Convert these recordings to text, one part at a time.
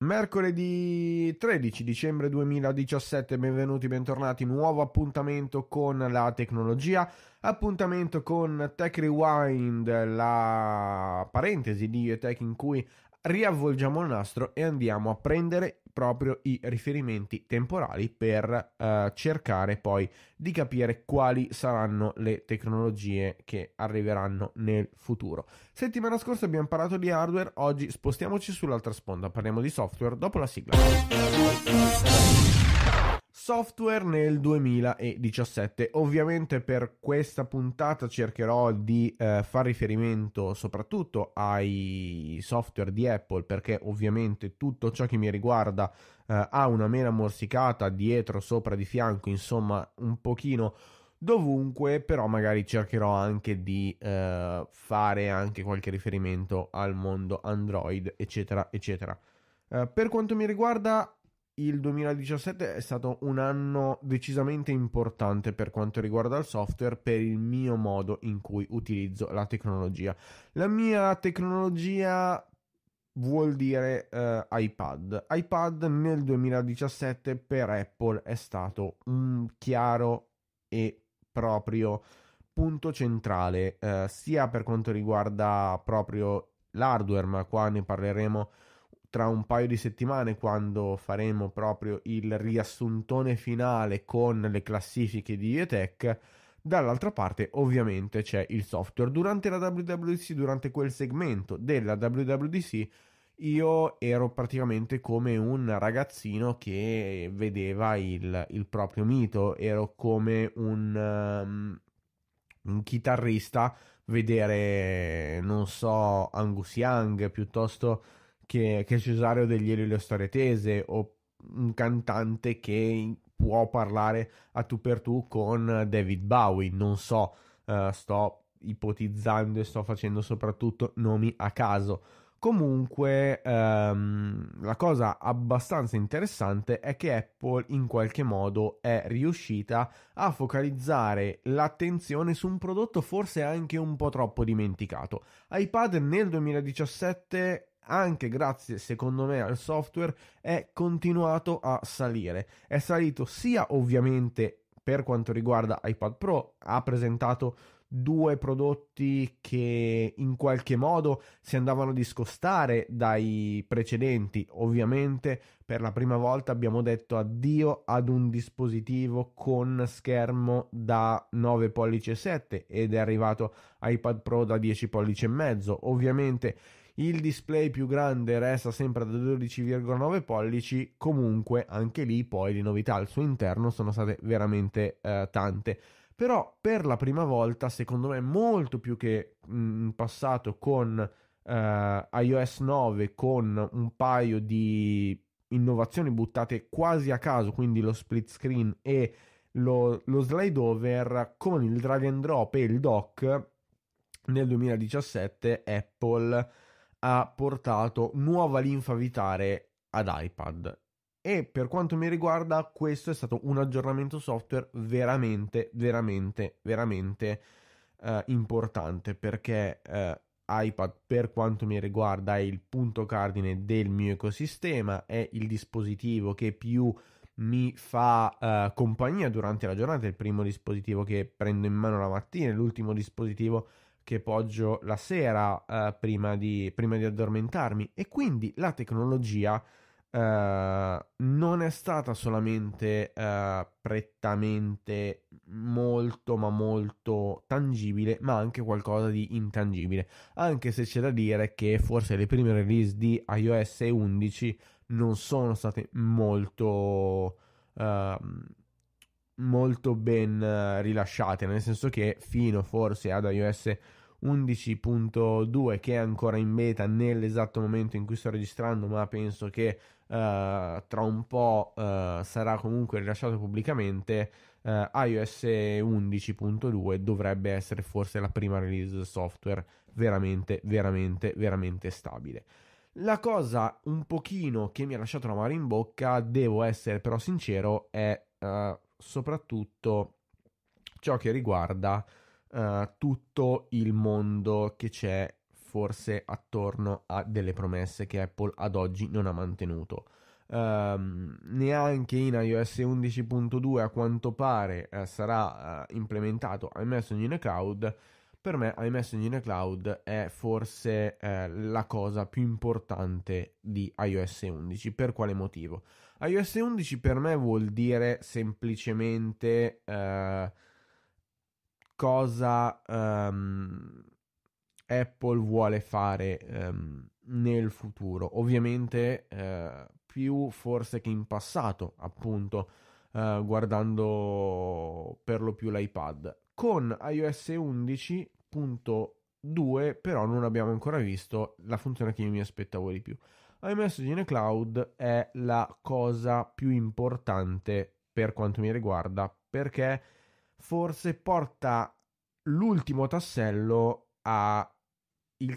Mercoledì 13 dicembre 2017, benvenuti, bentornati, nuovo appuntamento con la tecnologia, appuntamento con Tech Rewind, la parentesi di Tech in cui riavvolgiamo il nastro e andiamo a prendere proprio i riferimenti temporali per eh, cercare poi di capire quali saranno le tecnologie che arriveranno nel futuro. Settimana scorsa abbiamo parlato di hardware, oggi spostiamoci sull'altra sponda, parliamo di software dopo la sigla software nel 2017. Ovviamente per questa puntata cercherò di eh, far riferimento soprattutto ai software di Apple perché ovviamente tutto ciò che mi riguarda eh, ha una mela morsicata dietro, sopra, di fianco, insomma un pochino dovunque, però magari cercherò anche di eh, fare anche qualche riferimento al mondo Android, eccetera, eccetera. Eh, per quanto mi riguarda il 2017 è stato un anno decisamente importante per quanto riguarda il software, per il mio modo in cui utilizzo la tecnologia. La mia tecnologia vuol dire eh, iPad. iPad nel 2017 per Apple è stato un chiaro e proprio punto centrale, eh, sia per quanto riguarda proprio l'hardware, ma qua ne parleremo tra un paio di settimane quando faremo proprio il riassuntone finale con le classifiche di Etech. Dall'altra parte ovviamente c'è il software. Durante la WWDC, durante quel segmento della WWDC, io ero praticamente come un ragazzino che vedeva il, il proprio mito, ero come un, um, un chitarrista vedere, non so, Angus Young piuttosto che, che degli Deglieri le storie tese o un cantante che può parlare a tu per tu con David Bowie, non so, uh, sto ipotizzando e sto facendo soprattutto nomi a caso. Comunque um, la cosa abbastanza interessante è che Apple in qualche modo è riuscita a focalizzare l'attenzione su un prodotto forse anche un po' troppo dimenticato. iPad nel 2017 anche grazie secondo me al software, è continuato a salire. È salito sia ovviamente per quanto riguarda iPad Pro, ha presentato due prodotti che in qualche modo si andavano a discostare dai precedenti. Ovviamente per la prima volta abbiamo detto addio ad un dispositivo con schermo da 9 pollici e 7 ed è arrivato iPad Pro da 10 pollici e mezzo. Ovviamente il display più grande resta sempre da 12,9 pollici, comunque anche lì poi le novità al suo interno sono state veramente eh, tante. Però per la prima volta, secondo me, molto più che mm, in passato con eh, iOS 9, con un paio di innovazioni buttate quasi a caso, quindi lo split screen e lo, lo slide over con il drag and drop e il dock nel 2017 Apple ha portato nuova linfa vitale ad iPad. E per quanto mi riguarda, questo è stato un aggiornamento software veramente, veramente, veramente eh, importante perché eh, iPad, per quanto mi riguarda, è il punto cardine del mio ecosistema, è il dispositivo che più mi fa eh, compagnia durante la giornata, è il primo dispositivo che prendo in mano la mattina, è l'ultimo dispositivo che che poggio la sera eh, prima, di, prima, di, addormentarmi e quindi la tecnologia eh, non è stata solamente eh, prettamente molto ma molto tangibile ma anche qualcosa di intangibile anche se c'è da dire che forse le prime release di iOS 11 non sono state molto ehm, molto ben eh, rilasciate, nel senso che fino forse ad iOS 11.2 che è ancora in beta nell'esatto momento in cui sto registrando, ma penso che uh, tra un po' uh, sarà comunque rilasciato pubblicamente. Uh, iOS 11.2 dovrebbe essere forse la prima release software veramente, veramente, veramente stabile. La cosa un pochino che mi ha lasciato la mano in bocca, devo essere però sincero, è soprattutto ciò che riguarda eh, tutto il mondo che c'è forse attorno a delle promesse che Apple ad oggi non ha mantenuto. Um, neanche in iOS 11.2 a quanto pare eh, sarà eh, implementato iMessage in a Cloud. Per me iMessage in a Cloud è forse eh, la cosa più importante di iOS 11. Per quale motivo? iOS 11 per me vuol dire semplicemente... Eh, cosa um, Apple vuole fare um, nel futuro. Ovviamente uh, più forse che in passato, appunto, uh, guardando per lo più l'iPad. Con iOS 11.2 però non abbiamo ancora visto la funzione che io mi aspettavo di più. in Cloud è la cosa più importante per quanto mi riguarda perché forse porta l'ultimo tassello al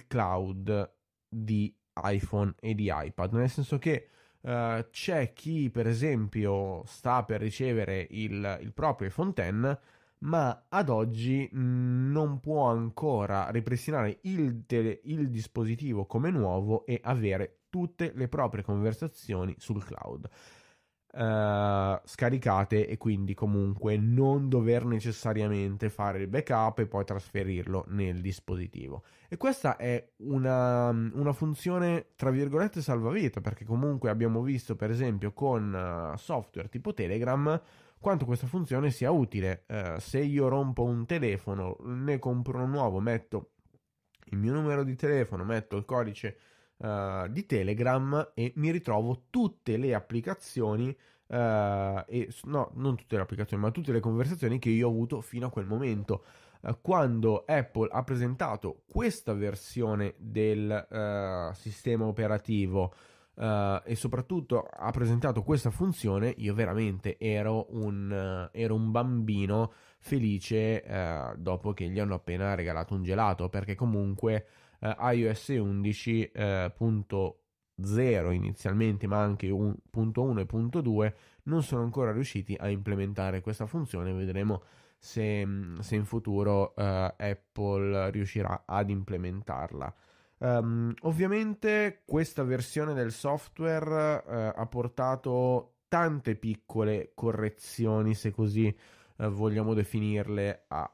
cloud di iPhone e di iPad, nel senso che uh, c'è chi per esempio sta per ricevere il, il proprio iPhone X, ma ad oggi mm, non può ancora ripristinare il, tele, il dispositivo come nuovo e avere tutte le proprie conversazioni sul cloud. Eh, scaricate e quindi comunque non dover necessariamente fare il backup e poi trasferirlo nel dispositivo. E questa è una, una funzione tra virgolette salvavita perché comunque abbiamo visto per esempio con eh, software tipo Telegram quanto questa funzione sia utile. Uh, se io rompo un telefono, ne compro uno nuovo, metto il mio numero di telefono, metto il codice uh, di Telegram e mi ritrovo tutte le applicazioni Uh, e, no, non tutte le applicazioni, ma tutte le conversazioni che io ho avuto fino a quel momento. Eh, quando Apple ha presentato questa versione del uh, sistema operativo e soprattutto ha presentato questa funzione, io veramente ero un, ero un bambino felice dopo che gli hanno appena regalato un gelato, perché comunque eh, iOS 11.0 eh, inizialmente, ma anche un, 1 e 2, non sono ancora riusciti a implementare questa funzione. Vedremo se, mm, se in futuro eh, Apple riuscirà ad implementarla. Um, ovviamente questa versione del software eh, ha portato tante piccole correzioni, se così eh, vogliamo definirle, a,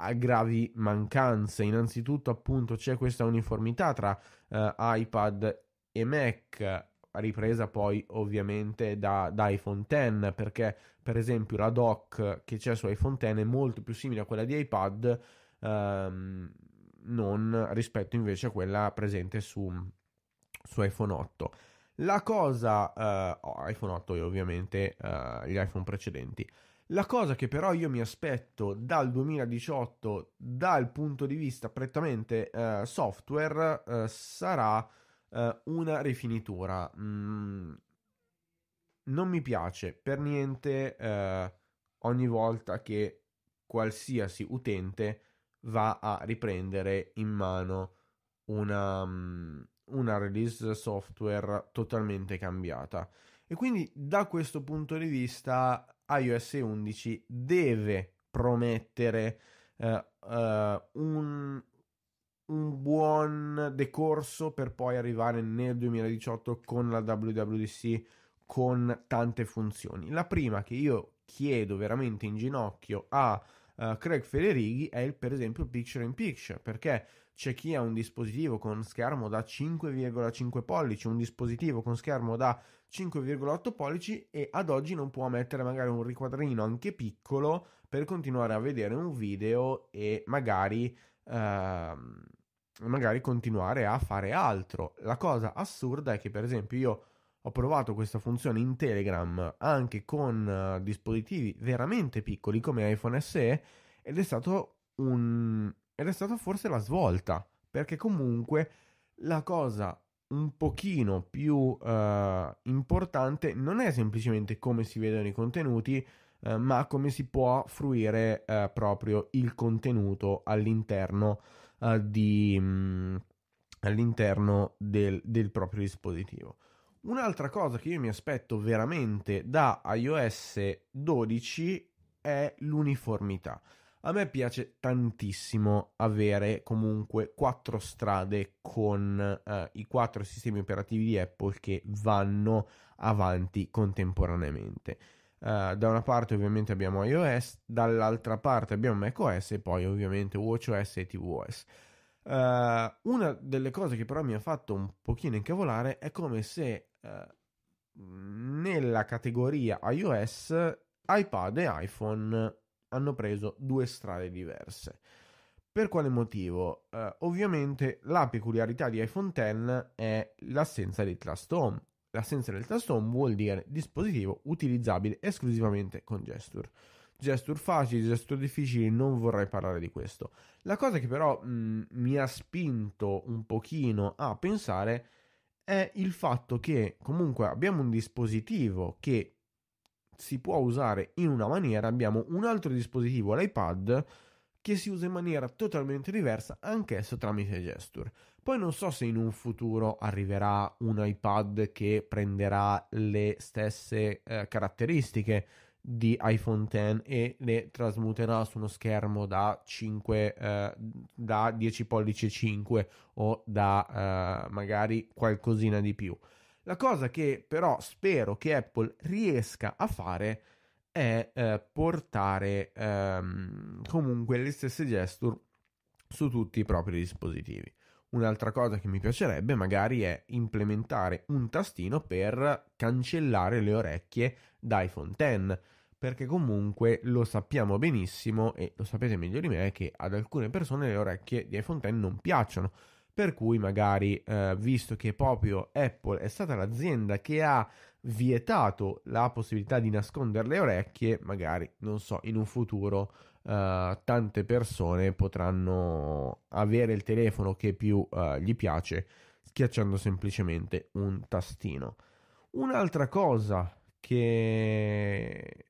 a gravi mancanze. Innanzitutto, appunto, c'è questa uniformità tra eh, iPad e Mac, ripresa poi ovviamente da, da, iPhone X, perché per esempio la dock che c'è su iPhone X è molto più simile a quella di iPad, ehm, non rispetto invece a quella presente su, su iPhone 8. La cosa, eh, oh, iPhone 8 e ovviamente eh, gli iPhone precedenti. La cosa che però io mi aspetto dal 2018 dal punto di vista prettamente eh, software eh, sarà eh, una rifinitura. Mm, non mi piace per niente eh, ogni volta che qualsiasi utente va a riprendere in mano una, mm, una release software totalmente cambiata. E quindi da questo punto di vista iOS 11 deve promettere eh, eh, un, un buon decorso per poi arrivare nel 2018 con la WWDC con tante funzioni. La prima che io chiedo veramente in ginocchio a uh, Craig Federighi è il, per esempio il picture in picture perché c'è chi ha un dispositivo con schermo da 5,5 pollici, un dispositivo con schermo da 5,8 pollici e ad oggi non può mettere magari un riquadrino anche piccolo per continuare a vedere un video e magari, ehm, magari continuare a fare altro. La cosa assurda è che per esempio io ho provato questa funzione in Telegram anche con eh, dispositivi veramente piccoli come iPhone SE ed è stato un, ed è stata forse la svolta, perché comunque la cosa un pochino più uh, importante non è semplicemente come si vedono i contenuti, uh, ma come si può fruire uh, proprio il contenuto all'interno, di, um, all'interno del, del proprio dispositivo. Un'altra cosa che io mi aspetto veramente da iOS 12 è l'uniformità. A me piace tantissimo avere comunque quattro strade con eh, i quattro sistemi operativi di Apple che vanno avanti contemporaneamente. Uh, da una parte ovviamente abbiamo iOS, dall'altra parte abbiamo macOS e poi ovviamente WatchOS e tvOS. Uh, una delle cose che però mi ha fatto un pochino incavolare è come se uh, nella categoria iOS iPad e iPhone hanno preso due strade diverse. Per quale motivo? Eh, ovviamente la peculiarità di iPhone X è l'assenza del tasto home. L'assenza del tasto home vuol dire dispositivo utilizzabile esclusivamente con gesture. Gesture facili, gesture difficili, non vorrei parlare di questo. La cosa che però mh, mm, mi ha spinto un pochino a pensare è il fatto che comunque abbiamo un dispositivo che si può usare in una maniera, abbiamo un altro dispositivo, l'iPad, che si usa in maniera totalmente diversa, anch'esso tramite gesture. Poi non so se in un futuro arriverà un iPad che prenderà le stesse eh, caratteristiche di iPhone X e le trasmuterà su uno schermo da, 5, eh, da 10 pollici 5 o da eh, magari qualcosina di più. La cosa che però spero che Apple riesca a fare è eh, portare ehm, comunque le stesse gesture su tutti i propri dispositivi. Un'altra cosa che mi piacerebbe magari è implementare un tastino per cancellare le orecchie da iPhone X, perché comunque lo sappiamo benissimo e lo sapete meglio di me che ad alcune persone le orecchie di iPhone X non piacciono per cui magari eh, visto che proprio Apple è stata l'azienda che ha vietato la possibilità di nascondere le orecchie, magari non so, in un futuro eh, tante persone potranno avere il telefono che più eh, gli piace schiacciando semplicemente un tastino. Un'altra cosa che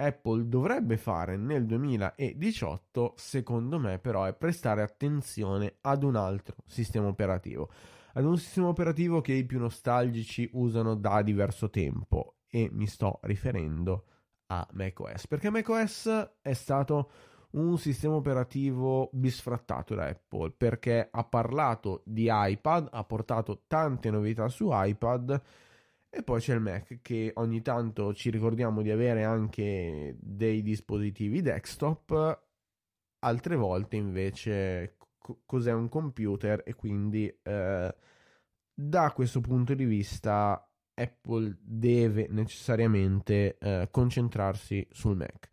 Apple dovrebbe fare nel 2018, secondo me però, è prestare attenzione ad un altro sistema operativo, ad un sistema operativo che i più nostalgici usano da diverso tempo e mi sto riferendo a macOS, perché macOS è stato un sistema operativo bisfrattato da Apple perché ha parlato di iPad, ha portato tante novità su iPad e poi c'è il Mac che ogni tanto ci ricordiamo di avere anche dei dispositivi desktop, altre volte invece co- cos'è un computer e quindi eh, da questo punto di vista Apple deve necessariamente eh, concentrarsi sul Mac.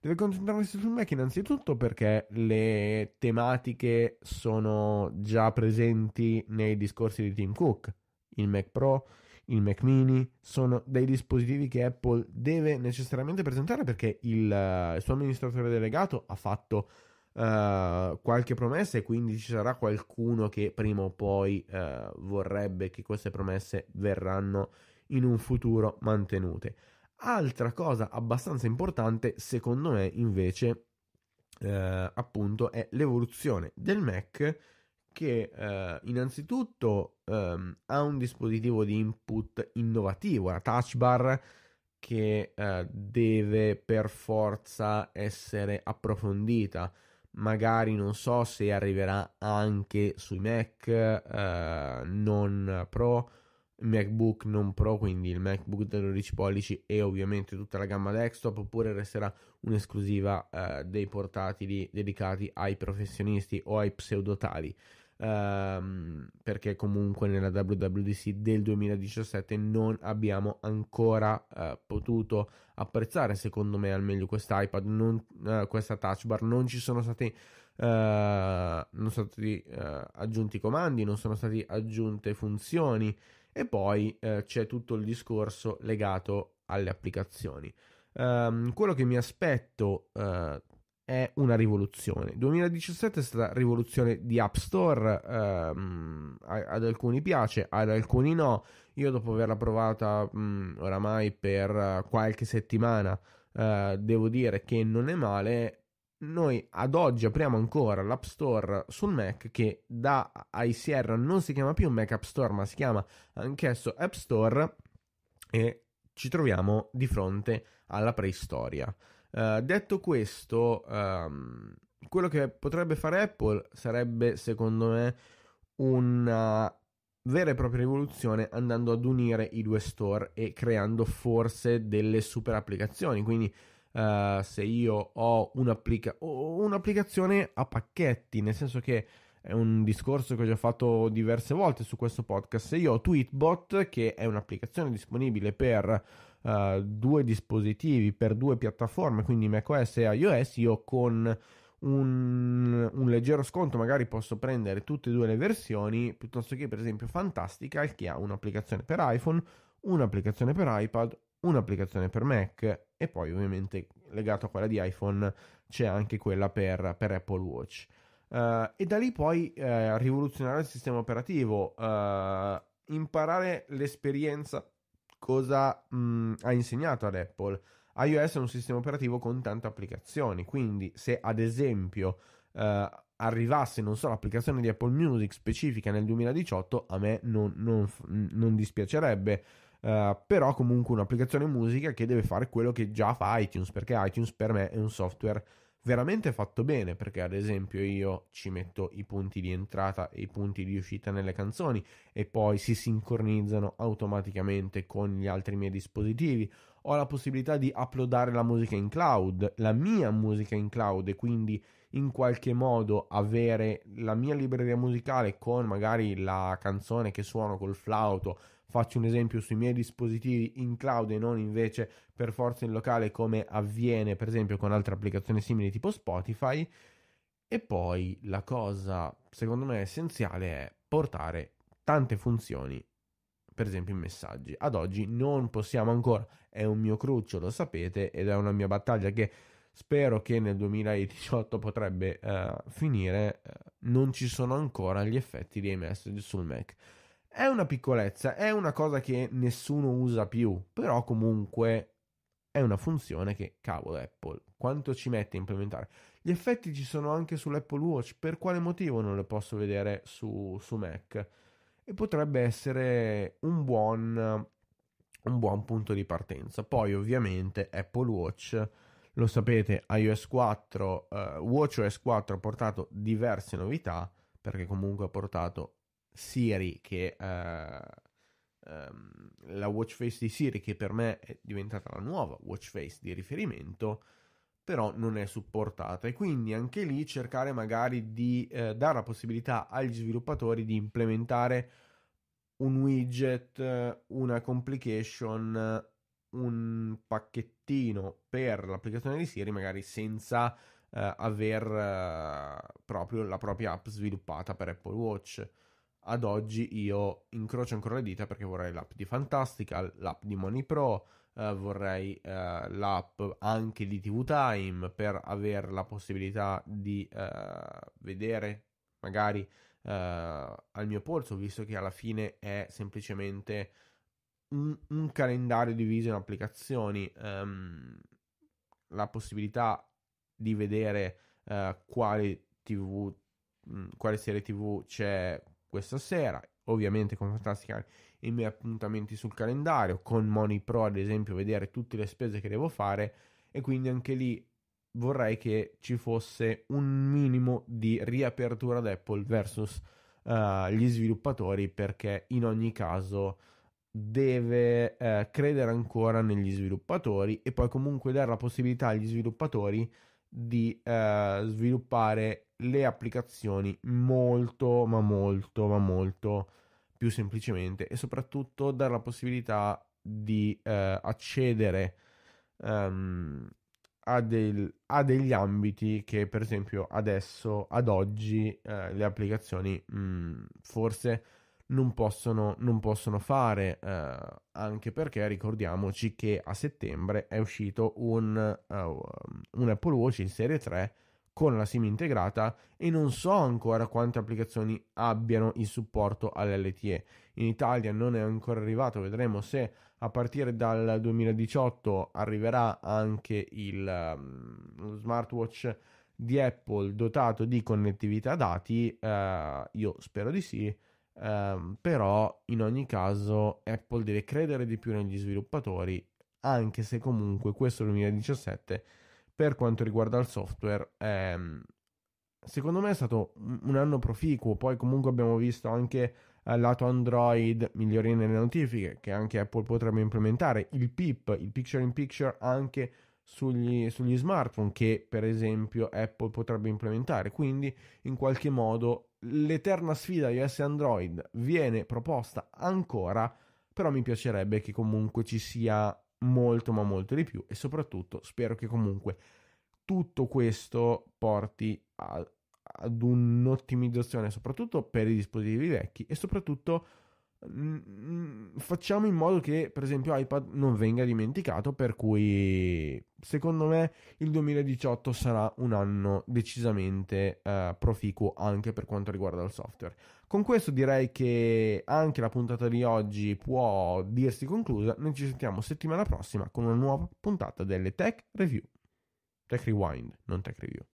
Deve concentrarsi sul Mac innanzitutto perché le tematiche sono già presenti nei discorsi di Tim Cook, il Mac Pro, il Mac mini, sono dei dispositivi che Apple deve necessariamente presentare perché il, eh, il suo amministratore delegato ha fatto uh, qualche promessa e quindi ci sarà qualcuno che prima o poi uh, vorrebbe che queste promesse verranno in un futuro mantenute. Altra cosa abbastanza importante, secondo me, invece, uh, appunto, è l'evoluzione del Mac che eh, innanzitutto ehm, ha un dispositivo di input innovativo, una touch bar che eh, deve per forza essere approfondita. Magari non so se arriverà anche sui Mac eh, non Pro, MacBook non Pro, quindi il MacBook da 12 pollici e ovviamente tutta la gamma desktop, oppure resterà un'esclusiva eh, dei portatili dedicati ai professionisti o ai pseudotali ehm, perché comunque nella WWDC del 2017 non abbiamo ancora eh, potuto apprezzare secondo me al meglio quest'iPad, non, eh, questa touch bar, non ci sono stati... Uh, non sono stati uh, aggiunti comandi, non sono state aggiunte funzioni e poi uh, c'è tutto il discorso legato alle applicazioni. Um, quello che mi aspetto è una rivoluzione. 2017 è stata rivoluzione di App Store, ehm, ad alcuni piace, ad alcuni no. Io dopo averla provata mh, mm, oramai per eh, qualche settimana eh, devo dire che non è male. Noi ad oggi apriamo ancora l'App Store sul Mac che da ICR non si chiama più Mac App Store ma si chiama anch'esso App Store e ci troviamo di fronte alla preistoria. Eh, detto questo, um, quello che potrebbe fare Apple sarebbe, secondo me, una vera e propria rivoluzione andando ad unire i due store e creando forse delle super applicazioni. Quindi uh, se io ho, un'applica- ho un'applicazione a pacchetti, nel senso che è un discorso che ho già fatto diverse volte su questo podcast, se io ho Tweetbot che è un'applicazione disponibile per uh, due dispositivi per due piattaforme, quindi macOS e iOS, io con un, un, leggero sconto magari posso prendere tutte e due le versioni, piuttosto che per esempio Fantastical che ha un'applicazione per iPhone, un'applicazione per iPad, un'applicazione per Mac e poi ovviamente legato a quella di iPhone c'è anche quella per, per Apple Watch. Uh, e da lì poi uh, rivoluzionare il sistema operativo, uh, imparare l'esperienza cosa mh, mm, ha insegnato ad Apple? iOS è un sistema operativo con tante applicazioni, quindi se ad esempio eh, arrivasse, non so, l'applicazione di Apple Music specifica nel 2018, a me non, non, non dispiacerebbe. Uh, però comunque un'applicazione musica che deve fare quello che già fa iTunes perché iTunes per me è un software veramente fatto bene perché ad esempio io ci metto i punti di entrata e i punti di uscita nelle canzoni e poi si sincronizzano automaticamente con gli altri miei dispositivi ho la possibilità di uploadare la musica in cloud, la mia musica in cloud e quindi in qualche modo avere la mia libreria musicale con magari la canzone che suono col flauto, faccio un esempio sui miei dispositivi in cloud e non invece per forza in locale come avviene per esempio con altre applicazioni simili tipo Spotify. E poi la cosa secondo me essenziale è portare tante funzioni per esempio in messaggi. Ad oggi non possiamo ancora, è un mio cruccio, lo sapete, ed è una mia battaglia che spero che nel 2018 potrebbe eh, finire, eh, non ci sono ancora gli effetti dei messaggi sul Mac. È una piccolezza, è una cosa che nessuno usa più, però comunque è una funzione che, cavolo, Apple, quanto ci mette a implementare? Gli effetti ci sono anche sull'Apple Watch, per quale motivo non le posso vedere su, su Mac? e potrebbe essere un buon, un buon punto di partenza. Poi ovviamente Apple Watch lo sapete, iOS 4, eh, WatchOS 4 ha portato diverse novità, perché comunque ha portato Siri che... Eh, ehm, la watch face di Siri che per me è diventata la nuova watch face di riferimento però non è supportata e quindi anche lì cercare magari di eh, dare la possibilità agli sviluppatori di implementare un widget, una complication, un pacchettino per l'applicazione di Siri magari senza eh, aver eh, proprio la propria app sviluppata per Apple Watch. Ad oggi io incrocio ancora le dita perché vorrei l'app di Fantastical, l'app di Money Pro, eh, vorrei uh, l'app anche di TV Time per avere la possibilità di uh, vedere magari al mio polso, visto che alla fine è semplicemente un, un calendario diviso in applicazioni, um, la possibilità di vedere quale TV mh, mm, quale serie tv c'è questa sera ovviamente con Fantastica i miei appuntamenti sul calendario, con Money Pro ad esempio vedere tutte le spese che devo fare e quindi anche lì vorrei che ci fosse un minimo di riapertura d'Apple versus uh, gli sviluppatori perché in ogni caso deve eh, credere ancora negli sviluppatori e poi comunque dare la possibilità agli sviluppatori di eh, sviluppare le applicazioni molto ma molto ma molto più semplicemente e soprattutto dare la possibilità di eh, accedere um, a, del, a, degli ambiti che per esempio adesso, ad oggi, eh, le applicazioni mh, mm, forse non possono, non possono fare, eh, anche perché ricordiamoci che a settembre è uscito un, uh, un Apple Watch in serie 3 con la SIM integrata e non so ancora quante applicazioni abbiano il supporto all'LTE. In Italia non è ancora arrivato, vedremo se a partire dal 2018 arriverà anche il um, smartwatch di Apple dotato di connettività dati, eh, io spero di sì. Um, però in ogni caso Apple deve credere di più negli sviluppatori anche se comunque questo 2017 per quanto riguarda il software, ehm, secondo me è stato un anno proficuo. Poi, comunque, abbiamo visto anche eh, lato Android migliorie nelle notifiche che anche Apple potrebbe implementare. Il PIP, il Picture in Picture, anche sugli, sugli smartphone, che per esempio Apple potrebbe implementare. Quindi, in qualche modo, l'eterna sfida iOS e Android viene proposta ancora. Però mi piacerebbe che comunque ci sia molto ma molto di più e soprattutto spero che comunque tutto questo porti a, ad un'ottimizzazione soprattutto per i dispositivi vecchi e soprattutto mh, mm, mm, facciamo in modo che per esempio iPad non venga dimenticato per cui secondo me il 2018 sarà un anno decisamente eh, proficuo anche per quanto riguarda il software con questo direi che anche la puntata di oggi può dirsi conclusa. Noi ci sentiamo settimana prossima con una nuova puntata delle Tech Review. Tech Rewind, non Tech Review.